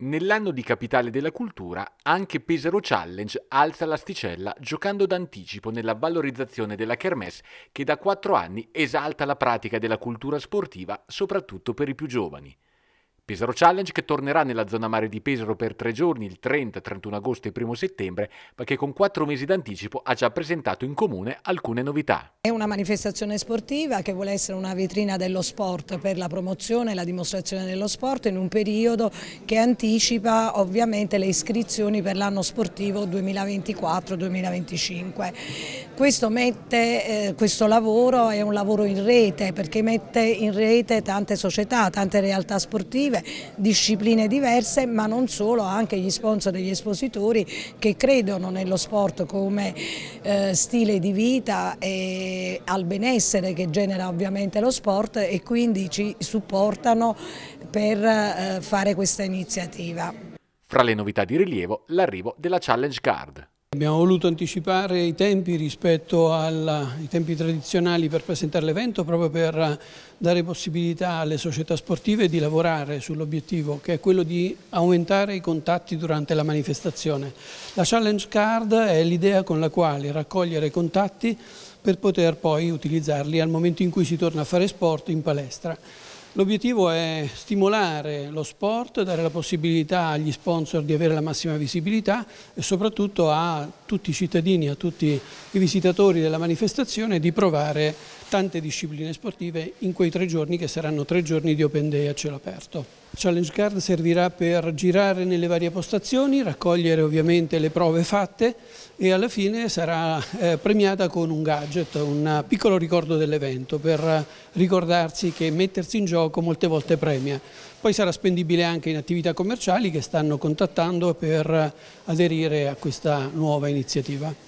Nell'anno di capitale della cultura, anche Pesaro Challenge alza l'asticella giocando d'anticipo nella valorizzazione della Kermesse che da quattro anni esalta la pratica della cultura sportiva soprattutto per i più giovani. Pesaro Challenge che tornerà nella zona mare di Pesaro per tre giorni, il 30, 31 agosto e 1 settembre, ma che con quattro mesi d'anticipo ha già presentato in comune alcune novità. È una manifestazione sportiva che vuole essere una vetrina dello sport per la promozione e la dimostrazione dello sport in un periodo che anticipa ovviamente le iscrizioni per l'anno sportivo 2024-2025. Questo, eh, questo lavoro è un lavoro in rete perché mette in rete tante società, tante realtà sportive ovviamente discipline diverse ma non solo, anche gli sponsor degli espositori che credono nello sport come eh, stile di vita e al benessere che genera ovviamente lo sport e quindi ci supportano per eh, fare questa iniziativa. Fra le novità di rilievo l'arrivo della Challenge Card. Abbiamo voluto anticipare i tempi rispetto alla, ai tempi tradizionali per presentare l'evento proprio per dare possibilità alle società sportive di lavorare sull'obiettivo che è quello di aumentare i contatti durante la manifestazione. La challenge card è l'idea con la quale raccogliere contatti per poter poi utilizzarli al momento in cui si torna a fare sport in palestra. L'obiettivo è stimolare lo sport, dare la possibilità agli sponsor di avere la massima visibilità e soprattutto a tutti i cittadini, a tutti i visitatori della manifestazione di provare tante discipline sportive in quei tre giorni che saranno tre giorni di Open Day a cielo aperto. Challenge Card servirà per girare nelle varie postazioni, raccogliere ovviamente le prove fatte e alla fine sarà eh, premiata con un gadget, un piccolo ricordo dell'evento per ricordarsi che mettersi in gioco molte volte premia. Poi sarà spendibile anche in attività commerciali che stanno contattando per aderire a questa nuova iniziativa.